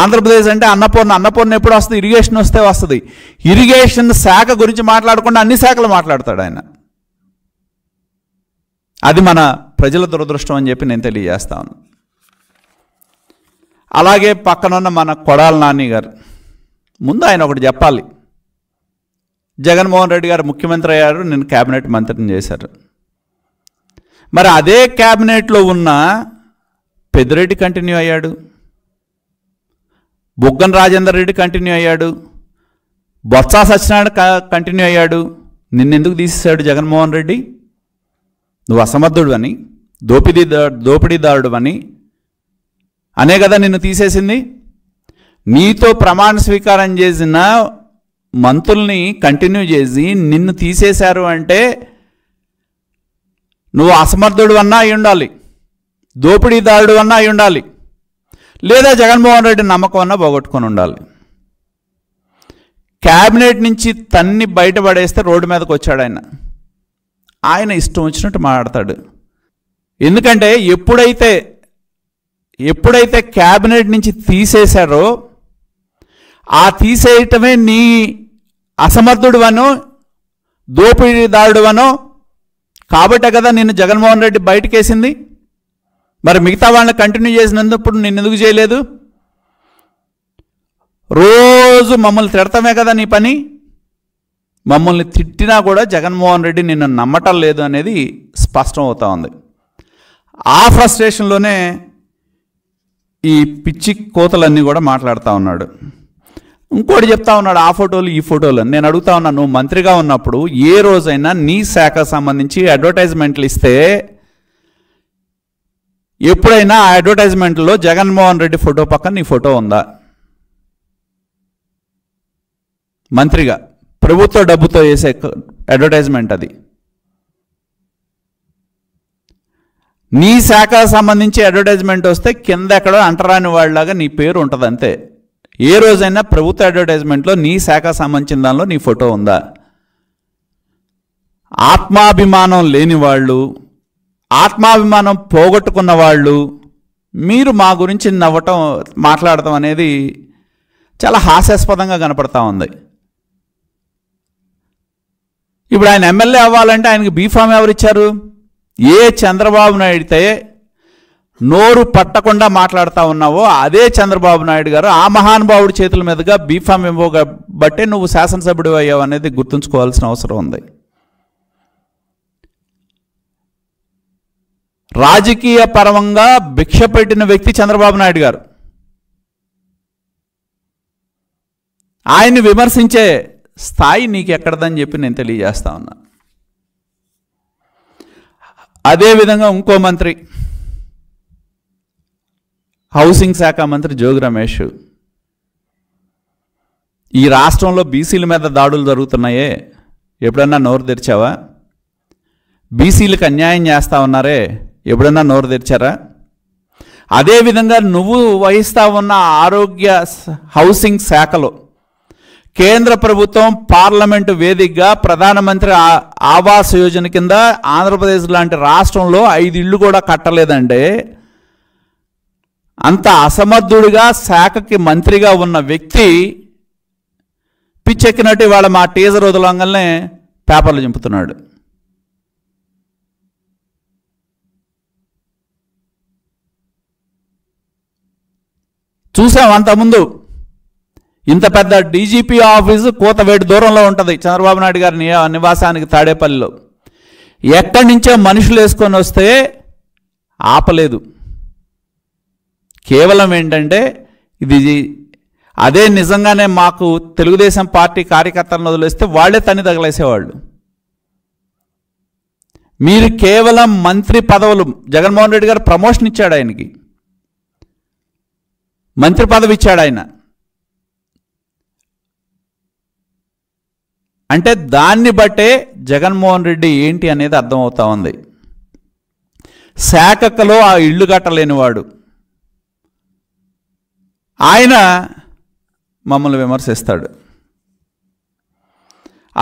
ఆంధ్రప్రదేశ్ అంటే అన్నపూర్ణ అన్నపూర్ణ ఎప్పుడు వస్తుంది ఇరిగేషన్ వస్తే వస్తుంది ఇరిగేషన్ శాఖ గురించి మాట్లాడకుండా అన్ని శాఖలు మాట్లాడతాడు ఆయన అది మన ప్రజల దురదృష్టం అని చెప్పి నేను తెలియజేస్తాను అలాగే పక్కనున్న మన కొడాల నాని గారు ముందు ఆయన ఒకటి చెప్పాలి జగన్మోహన్ రెడ్డి గారు ముఖ్యమంత్రి అయ్యారు నేను క్యాబినెట్ మంత్రిని చేశారు మరి అదే క్యాబినెట్లో ఉన్న పెద్దిరెడ్డి కంటిన్యూ అయ్యాడు బుగ్గన్ రాజేందర్ రెడ్డి కంటిన్యూ అయ్యాడు బొత్స సత్యనారాయణ కంటిన్యూ అయ్యాడు నిన్నెందుకు తీసేశాడు జగన్మోహన్ రెడ్డి నువ్వు అసమర్థుడు అని దోపిడీ దోపిడీదారుడు అని అనే కదా నిన్ను తీసేసింది నీతో ప్రమాణ స్వీకారం చేసిన మంత్రుల్ని కంటిన్యూ చేసి నిన్ను తీసేశారు అంటే నువ్వు అసమర్థుడు అన్నా అయి ఉండాలి దోపిడీదారుడు అన్నా అయి ఉండాలి లేదా జగన్మోహన్ రెడ్డి నమ్మకం అన్న పోగొట్టుకొని ఉండాలి క్యాబినెట్ నుంచి తన్ని బయటపడేస్తే రోడ్డు మీదకి వచ్చాడు ఆయన ఆయన ఇష్టం వచ్చినట్టు మాట్లాడతాడు ఎందుకంటే ఎప్పుడైతే ఎప్పుడైతే క్యాబినెట్ నుంచి తీసేశారో ఆ తీసేయటమే నీ అసమర్థుడువనో దోపిడీదారుడువనో కాబట్టే కదా నిన్ను జగన్మోహన్ రెడ్డి బయటకేసింది మరి మిగతా వాళ్ళని కంటిన్యూ చేసినందుకు నేను ఎందుకు చేయలేదు రోజు మమ్మల్ని తిడతామే కదా నీ పని మమ్మల్ని తిట్టినా కూడా జగన్మోహన్ రెడ్డి నిన్ను నమ్మటం లేదు అనేది స్పష్టం అవుతా ఉంది ఆ ఫ్రస్ట్రేషన్లోనే ఈ పిచ్చి కోతలన్నీ కూడా మాట్లాడుతూ ఉన్నాడు ఇంకోటి చెప్తా ఉన్నాడు ఆ ఫోటోలు ఈ ఫోటోలు నేను అడుగుతా ఉన్నాను మంత్రిగా ఉన్నప్పుడు ఏ రోజైనా నీ శాఖ సంబంధించి అడ్వర్టైజ్మెంట్లు ఇస్తే ఎప్పుడైనా ఆ అడ్వర్టైజ్మెంట్లో జగన్మోహన్ రెడ్డి ఫోటో పక్కన నీ ఫోటో ఉందా మంత్రిగా ప్రభుత్వ డబ్బుతో వేసే అడ్వర్టైజ్మెంట్ అది నీ శాఖ సంబంధించి అడ్వర్టైజ్మెంట్ వస్తే కింద ఎక్కడో అంటరాని వాళ్ళలాగా నీ పేరు ఉంటుంది అంతే ఏ రోజైనా ప్రభుత్వ అడ్వర్టైజ్మెంట్లో నీ శాఖ సంబంధించిన దానిలో నీ ఫోటో ఉందా ఆత్మాభిమానం లేని వాళ్ళు ఆత్మాభిమానం పోగొట్టుకున్న వాళ్ళు మీరు మా గురించి నవ్వటం మాట్లాడటం అనేది చాలా హాస్యాస్పదంగా కనపడతా ఉంది ఇప్పుడు ఆయన ఎమ్మెల్యే అవ్వాలంటే ఆయనకి బీఫామ్ ఎవరు ఇచ్చారు ఏ చంద్రబాబు నాయుడు అయితే నోరు పట్టకుండా మాట్లాడుతూ ఉన్నావో అదే చంద్రబాబు నాయుడు గారు ఆ మహానుభావుడి చేతుల మీదుగా బీఫామ్ ఇవ్వబట్టే నువ్వు శాసనసభ్యుడు అయ్యావు అనేది గుర్తుంచుకోవాల్సిన అవసరం ఉంది రాజకీయ పరమంగా భిక్ష పెట్టిన వ్యక్తి చంద్రబాబు నాయుడు గారు ఆయన్ని విమర్శించే స్థాయి నీకు ఎక్కడదని చెప్పి నేను తెలియజేస్తా ఉన్నా అదేవిధంగా ఇంకో మంత్రి హౌసింగ్ శాఖ మంత్రి జోగి రమేష్ ఈ రాష్ట్రంలో బీసీల మీద దాడులు జరుగుతున్నాయే ఎప్పుడన్నా నోరు తెరిచావా బీసీలకు అన్యాయం చేస్తా ఉన్నారే ఎప్పుడన్నా నోరు తెరిచారా అదేవిధంగా నువ్వు వహిస్తా ఉన్న ఆరోగ్య హౌసింగ్ శాఖలో కేంద్ర ప్రభుత్వం పార్లమెంటు వేదికగా ప్రధానమంత్రి ఆవాస్ యోజన కింద ఆంధ్రప్రదేశ్ లాంటి రాష్ట్రంలో ఐదు ఇళ్ళు కూడా కట్టలేదంటే అంత అసమర్థుడిగా శాఖకి మంత్రిగా ఉన్న వ్యక్తి పిచ్చెక్కినట్టు ఇవాళ మా టీజర్ వదలంగానే పేపర్లు చింపుతున్నాడు చూసాం అంతకుముందు ఇంత పెద్ద డీజీపీ ఆఫీసు కూతవేటి దూరంలో ఉంటుంది చంద్రబాబు నాయుడు గారి నివాసానికి తాడేపల్లిలో ఎక్కడి నుంచో మనుషులు వేసుకొని వస్తే ఆపలేదు కేవలం ఏంటంటే ఇది అదే నిజంగానే మాకు తెలుగుదేశం పార్టీ కార్యకర్తలను వదిలేస్తే వాళ్లే తన్ని తగలేసేవాళ్ళు మీరు కేవలం మంత్రి పదవులు జగన్మోహన్ రెడ్డి గారు ప్రమోషన్ ఇచ్చాడు ఆయనకి మంత్రి పదవి ఇచ్చాడు ఆయన అంటే దాన్ని బట్టే జగన్మోహన్ రెడ్డి ఏంటి అనేది అర్థమవుతా ఉంది శాఖలో ఆ ఇళ్ళు కట్టలేనివాడు ఆయన మమ్మల్ని విమర్శిస్తాడు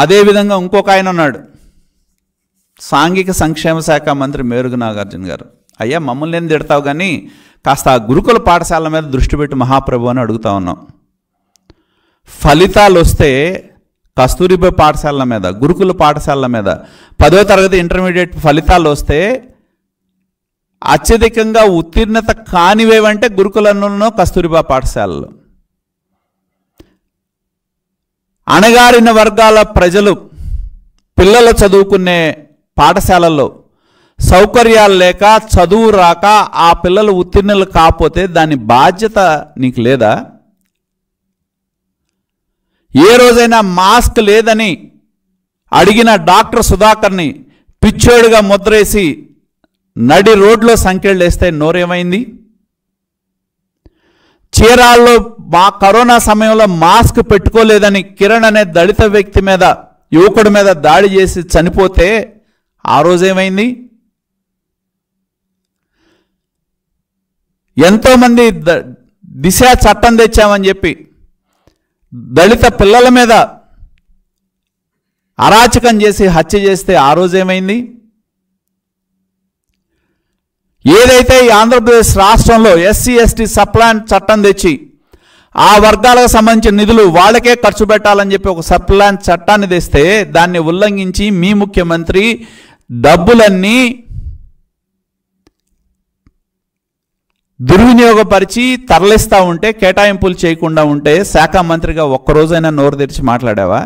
అదేవిధంగా ఇంకొక ఆయన ఉన్నాడు సాంఘిక సంక్షేమ శాఖ మంత్రి మేరుగు నాగార్జున గారు అయ్యా మమ్మల్ని ఏం తిడతావు కానీ కాస్త ఆ గురుకుల పాఠశాల మీద దృష్టి పెట్టి మహాప్రభు అని అడుగుతా ఉన్నాం ఫలితాలు వస్తే కస్తూరిబా పాఠశాలల మీద గురుకుల పాఠశాలల మీద పదో తరగతి ఇంటర్మీడియట్ ఫలితాలు వస్తే అత్యధికంగా ఉత్తీర్ణత కానివేవంటే గురుకులంలోనో కస్తూరిబా పాఠశాలలు అణగారిన వర్గాల ప్రజలు పిల్లలు చదువుకునే పాఠశాలల్లో సౌకర్యాలు లేక చదువు రాక ఆ పిల్లలు ఉత్తీర్ణులు కాకపోతే దాని బాధ్యత నీకు లేదా ఏ రోజైనా మాస్క్ లేదని అడిగిన డాక్టర్ సుధాకర్ని పిచ్చోడుగా ముద్రేసి నడి రోడ్లో సంఖ్యలు వేస్తే నోరేమైంది చీరాల్లో మా కరోనా సమయంలో మాస్క్ పెట్టుకోలేదని కిరణ్ అనే దళిత వ్యక్తి మీద యువకుడి మీద దాడి చేసి చనిపోతే ఆ రోజేమైంది ఎంతోమంది ద దిశ చట్టం తెచ్చామని చెప్పి దళిత పిల్లల మీద అరాచకం చేసి హత్య చేస్తే ఆ రోజేమైంది ఏదైతే ఈ ఆంధ్రప్రదేశ్ రాష్ట్రంలో ఎస్సీ ఎస్టీ సప్లాన్ చట్టం తెచ్చి ఆ వర్గాలకు సంబంధించిన నిధులు వాళ్ళకే ఖర్చు పెట్టాలని చెప్పి ఒక సప్లాన్ చట్టాన్ని తెస్తే దాన్ని ఉల్లంఘించి మీ ముఖ్యమంత్రి డబ్బులన్నీ దుర్వినియోగపరిచి తరలిస్తూ ఉంటే కేటాయింపులు చేయకుండా ఉంటే శాఖ మంత్రిగా ఒక్కరోజైనా నోరు తెరిచి మాట్లాడావా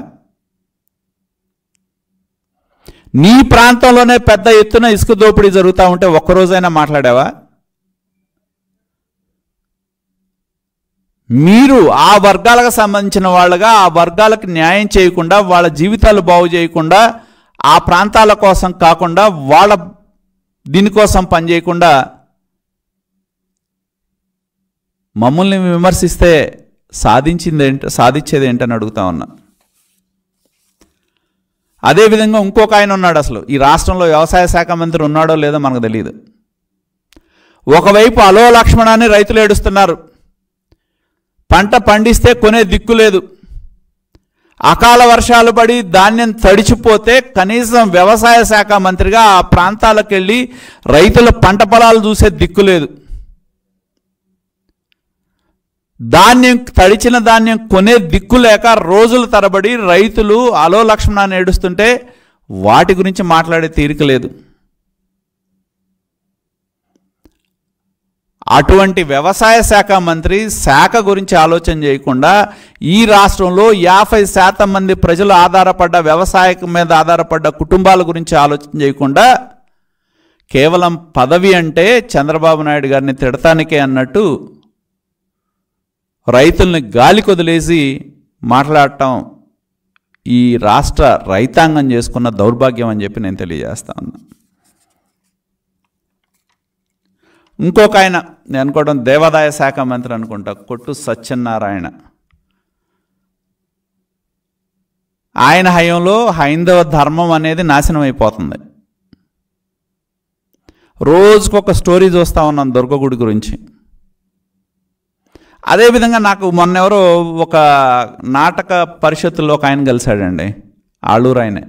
నీ ప్రాంతంలోనే పెద్ద ఎత్తున ఇసుక దోపిడీ జరుగుతూ ఉంటే ఒక్కరోజైనా మాట్లాడావా మీరు ఆ వర్గాలకు సంబంధించిన వాళ్ళుగా ఆ వర్గాలకు న్యాయం చేయకుండా వాళ్ళ జీవితాలు బాగు చేయకుండా ఆ ప్రాంతాల కోసం కాకుండా వాళ్ళ దీనికోసం పనిచేయకుండా మమ్మల్ని విమర్శిస్తే సాధించింది ఏంట సాధించేది ఏంటని అడుగుతా ఉన్నా అదేవిధంగా ఇంకొక ఆయన ఉన్నాడు అసలు ఈ రాష్ట్రంలో వ్యవసాయ శాఖ మంత్రి ఉన్నాడో లేదో మనకు తెలియదు ఒకవైపు అలో లక్ష్మణాన్ని రైతులు ఏడుస్తున్నారు పంట పండిస్తే కొనే దిక్కు లేదు అకాల వర్షాలు పడి ధాన్యం తడిచిపోతే కనీసం వ్యవసాయ శాఖ మంత్రిగా ఆ ప్రాంతాలకు వెళ్ళి రైతుల పంట పొలాలు చూసే దిక్కు లేదు ధాన్యం తడిచిన ధాన్యం కొనే దిక్కు లేక రోజుల తరబడి రైతులు అలో లక్ష్మణాన్ని ఏడుస్తుంటే వాటి గురించి మాట్లాడే తీరిక లేదు అటువంటి వ్యవసాయ శాఖ మంత్రి శాఖ గురించి ఆలోచన చేయకుండా ఈ రాష్ట్రంలో యాభై శాతం మంది ప్రజలు ఆధారపడ్డ వ్యవసాయం మీద ఆధారపడ్డ కుటుంబాల గురించి ఆలోచన చేయకుండా కేవలం పదవి అంటే చంద్రబాబు నాయుడు గారిని తిడతానికే అన్నట్టు రైతుల్ని గాలి కొదిలేసి మాట్లాడటం ఈ రాష్ట్ర రైతాంగం చేసుకున్న దౌర్భాగ్యం అని చెప్పి నేను తెలియజేస్తా ఉన్నా ఇంకొక ఆయన నేను అనుకోవడం దేవాదాయ శాఖ మంత్రి అనుకుంటా కొట్టు సత్యనారాయణ ఆయన హయంలో హైందవ ధర్మం అనేది నాశనం అయిపోతుంది రోజుకొక స్టోరీ చూస్తూ ఉన్నాను దుర్గగుడి గురించి అదేవిధంగా నాకు మొన్న ఎవరో ఒక నాటక పరిషత్తులో ఒక ఆయన కలిశాడండి ఆళ్ళూరు ఆయనే